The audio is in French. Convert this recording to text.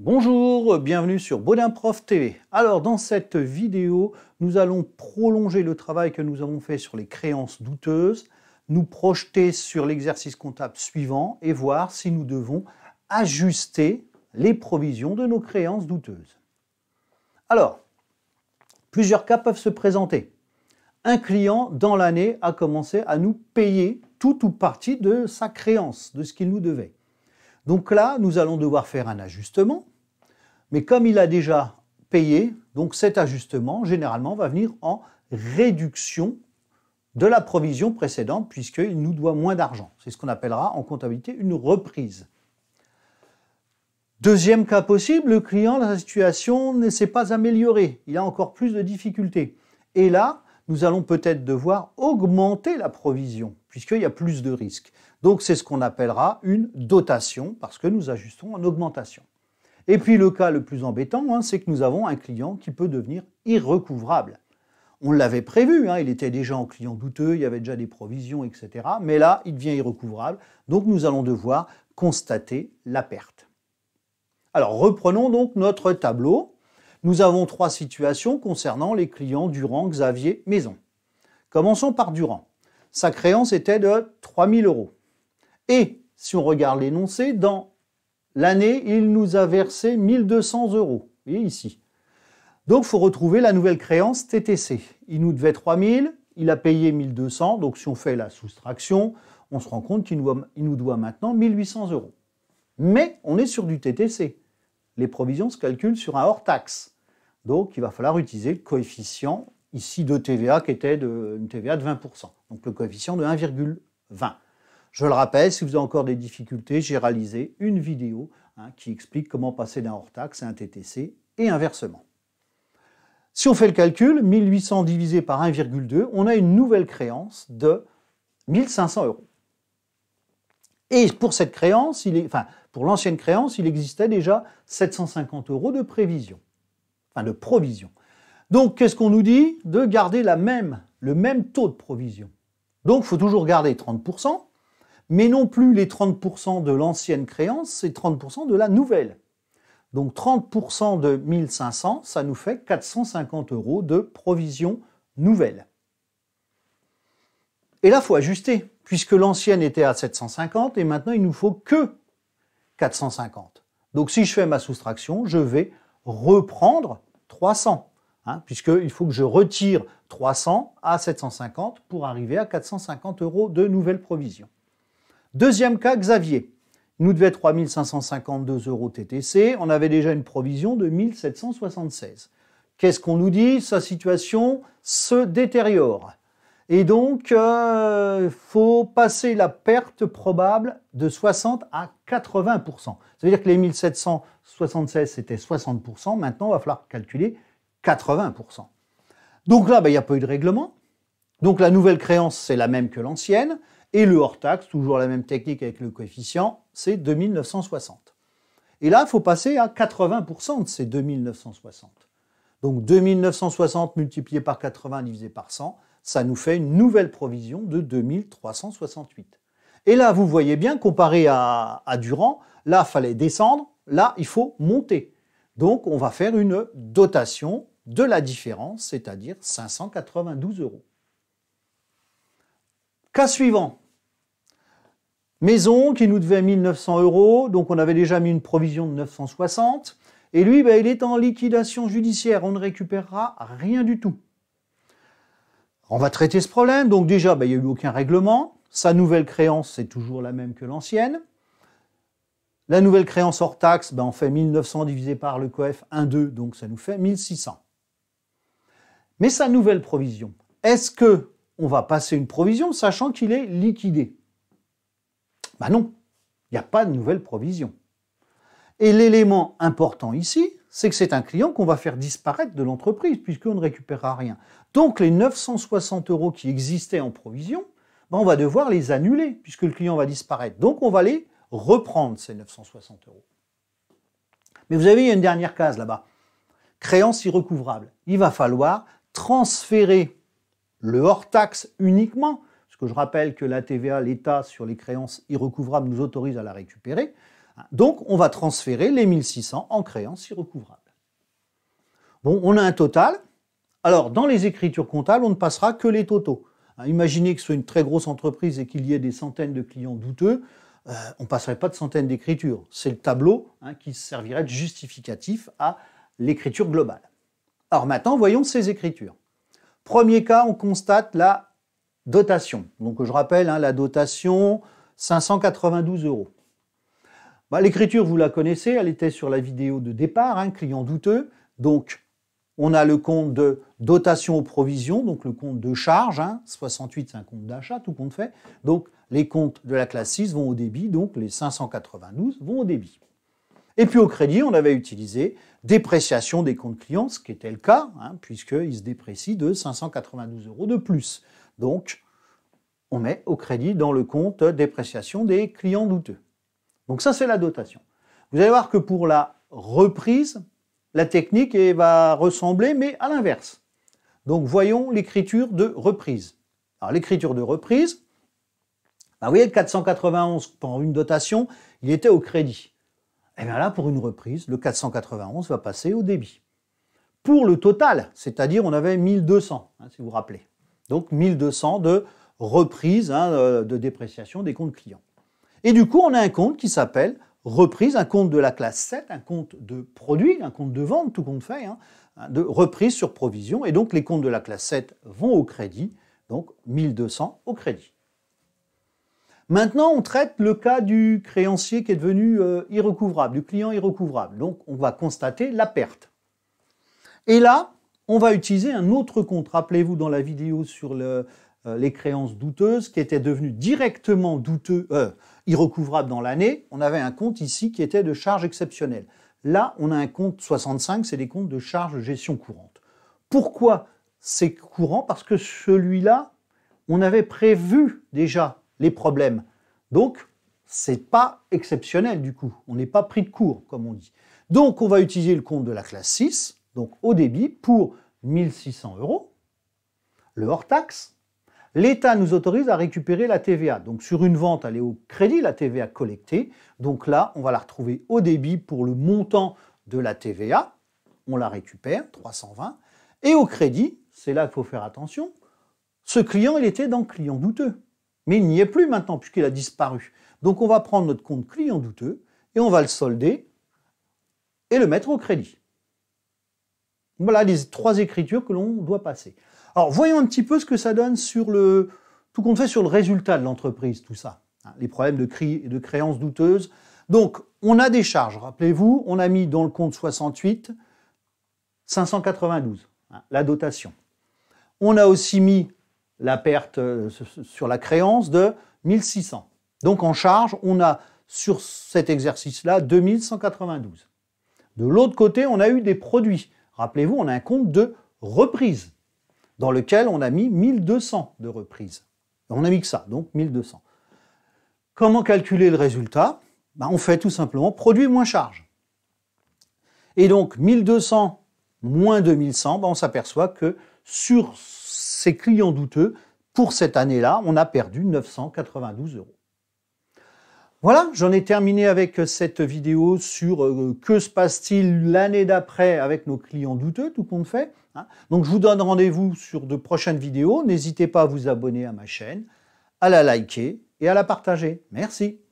Bonjour, bienvenue sur Baudin Prof TV. Alors dans cette vidéo, nous allons prolonger le travail que nous avons fait sur les créances douteuses, nous projeter sur l'exercice comptable suivant et voir si nous devons ajuster les provisions de nos créances douteuses. Alors, plusieurs cas peuvent se présenter. Un client dans l'année a commencé à nous payer tout ou partie de sa créance, de ce qu'il nous devait. Donc là, nous allons devoir faire un ajustement, mais comme il a déjà payé, donc cet ajustement, généralement, va venir en réduction de la provision précédente, puisqu'il nous doit moins d'argent. C'est ce qu'on appellera en comptabilité une reprise. Deuxième cas possible, le client, la situation ne s'est pas améliorée, il a encore plus de difficultés. Et là, nous allons peut-être devoir augmenter la provision, puisqu'il y a plus de risques. Donc c'est ce qu'on appellera une dotation, parce que nous ajustons en augmentation. Et puis le cas le plus embêtant, hein, c'est que nous avons un client qui peut devenir irrecouvrable. On l'avait prévu, hein, il était déjà en client douteux, il y avait déjà des provisions, etc. Mais là, il devient irrecouvrable, donc nous allons devoir constater la perte. Alors reprenons donc notre tableau. Nous avons trois situations concernant les clients Durand, Xavier, Maison. Commençons par Durand. Sa créance était de 3 000 euros. Et si on regarde l'énoncé, dans l'année, il nous a versé 1200 euros. Vous voyez ici. Donc, il faut retrouver la nouvelle créance TTC. Il nous devait 3000, il a payé 1200. Donc, si on fait la soustraction, on se rend compte qu'il nous, doit maintenant 1800 euros. Mais on est sur du TTC. Les provisions se calculent sur un hors-taxe. Donc, il va falloir utiliser le coefficient ici de TVA qui était de, une TVA de 20%. Donc, le coefficient de 1,20. Je le rappelle, si vous avez encore des difficultés, j'ai réalisé une vidéo hein, qui explique comment passer d'un hors-taxe à un TTC et inversement. Si on fait le calcul, 1800 divisé par 1,2, on a une nouvelle créance de 1500 euros. Et pour cette créance, enfin, pour l'ancienne créance, il existait déjà 750 euros de prévision enfin de provision. Donc qu'est-ce qu'on nous dit De garder la même, le même taux de provision. Donc il faut toujours garder 30%, mais non plus les 30% de l'ancienne créance, c'est 30% de la nouvelle. Donc 30% de 1500, ça nous fait 450 euros de provision nouvelle. Et là, il faut ajuster, puisque l'ancienne était à 750 et maintenant il nous faut que 450. Donc si je fais ma soustraction, je vais reprendre 300, hein, puisqu'il faut que je retire 300 à 750 pour arriver à 450 euros de nouvelles provisions. Deuxième cas, Xavier. nous devait 3552 euros TTC, on avait déjà une provision de 1776. Qu'est-ce qu'on nous dit Sa situation se détériore. Et donc, il euh, faut passer la perte probable de 60 à 80%. Ça veut dire que les 1776, c'était 60%. Maintenant, il va falloir calculer 80%. Donc là, ben, il n'y a pas eu de règlement. Donc la nouvelle créance, c'est la même que l'ancienne. Et le hors-taxe, toujours la même technique avec le coefficient, c'est 2960. Et là, il faut passer à 80% de ces 2960. Donc 2960 multiplié par 80 divisé par 100, ça nous fait une nouvelle provision de 2368. Et là, vous voyez bien, comparé à, Durand, là, il fallait descendre, là, il faut monter. Donc, on va faire une dotation de la différence, c'est-à-dire 592 euros. Cas suivant. Maison qui nous devait 1900 euros, donc on avait déjà mis une provision de 960. Et lui, ben, il est en liquidation judiciaire, on ne récupérera rien du tout. On va traiter ce problème. Donc déjà, ben, il n'y a eu aucun règlement. Sa nouvelle créance, c'est toujours la même que l'ancienne. La nouvelle créance hors taxe, ben, on fait 1900 divisé par le COEF 1,2, donc ça nous fait 1600. Mais sa nouvelle provision, est-ce que on va passer une provision sachant qu'il est liquidé Ben non, il n'y a pas de nouvelle provision. Et l'élément important ici, c'est que c'est un client qu'on va faire disparaître de l'entreprise puisqu'on ne récupérera rien. Donc les 960 euros qui existaient en provision, ben, on va devoir les annuler puisque le client va disparaître. Donc on va les reprendre, ces 960 euros. Mais vous avez, une dernière case là-bas. Créance irrecouvrable. Il va falloir transférer le hors-taxe uniquement, parce que je rappelle que la TVA, l'État sur les créances irrecouvrables nous autorise à la récupérer, donc on va transférer les 1600 en créances irrecouvrable. Bon, on a un total. Alors dans les écritures comptables, on ne passera que les totaux. Hein, imaginez que ce soit une très grosse entreprise et qu'il y ait des centaines de clients douteux, euh, on ne passerait pas de centaines d'écritures. C'est le tableau hein, qui servirait de justificatif à l'écriture globale. Alors maintenant, voyons ces écritures. Premier cas, on constate la dotation. Donc je rappelle, hein, la dotation, 592 euros. Bah, l'écriture, vous la connaissez, elle était sur la vidéo de départ, hein, client douteux. Donc, on a le compte de dotation aux provisions, donc le compte de charge. 68, hein, c'est un compte d'achat, tout compte fait. Donc, les comptes de la classe 6 vont au débit, donc les 592 vont au débit. Et puis au crédit, on avait utilisé dépréciation des comptes clients, ce qui était le cas, hein, puisqu'ils se déprécient de 592 euros de plus. Donc, on met au crédit dans le compte dépréciation des clients douteux. Donc ça, c'est la dotation. Vous allez voir que pour la reprise, la technique va ressembler, mais à l'inverse. Donc voyons l'écriture de reprise. Alors l'écriture de reprise, bah, vous voyez, le 491 pour une dotation, il était au crédit. Et eh bien là, pour une reprise, le 491 va passer au débit. Pour le total, c'est-à-dire on avait 1200, hein, si vous vous rappelez. Donc 1200 de reprise hein, euh, de dépréciation des comptes clients. Et du coup, on a un compte qui s'appelle reprise, un compte de la classe 7, un compte de produit, un compte de vente, tout compte fait, hein, hein, de reprise sur provision. Et donc, les comptes de la classe 7 vont au crédit, donc 1200 au crédit. Maintenant, on traite le cas du créancier qui est devenu euh, irrecouvrable, du client irrecouvrable. Donc, on va constater la perte. Et là, on va utiliser un autre compte. Rappelez-vous dans la vidéo sur euh, les créances douteuses qui étaient devenu directement douteux, euh, irrecouvrable dans l'année, on avait un compte ici qui était de charge exceptionnelle. Là, on a un compte 65, c'est des comptes de charge gestion courante. Pourquoi c'est courant Parce que celui-là, on avait prévu déjà les problèmes. Donc, c'est pas exceptionnel du coup. On n'est pas pris de court, comme on dit. Donc, on va utiliser le compte de la classe 6, donc au débit, pour 1600 euros, le hors-taxe, L'État nous autorise à récupérer la TVA. Donc sur une vente, elle est au crédit, la TVA collectée. Donc là, on va la retrouver au débit pour le montant de la TVA. On la récupère, 320. Et au crédit, c'est là qu'il faut faire attention, ce client, il était dans client douteux. Mais il n'y est plus maintenant puisqu'il a disparu. Donc on va prendre notre compte client douteux et on va le solder et le mettre au crédit. Voilà les trois écritures que l'on doit passer. Alors voyons un petit peu ce que ça donne sur le tout compte fait sur le résultat de l'entreprise, tout ça. Hein, les problèmes de, cri, de créances douteuses. Donc on a des charges. Rappelez-vous, on a mis dans le compte 68 592, hein, la dotation. On a aussi mis la perte euh, sur la créance de 1600. Donc en charge, on a sur cet exercice-là 2192. De l'autre côté, on a eu des produits. Rappelez-vous, on a un compte de reprise dans lequel on a mis 1200 de reprises. On a mis que ça, donc 1200. Comment calculer le résultat ben, On fait tout simplement produit moins charge. Et donc 1200 moins 2100, ben, on s'aperçoit que sur ces clients douteux, pour cette année-là, on a perdu 992 euros. Voilà, j'en ai terminé avec euh, cette vidéo sur euh, que se passe-t-il l'année d'après avec nos clients douteux, tout compte fait. Hein. Donc je vous donne rendez-vous sur de prochaines vidéos. N'hésitez pas à vous abonner à ma chaîne, à la liker et à la partager. Merci.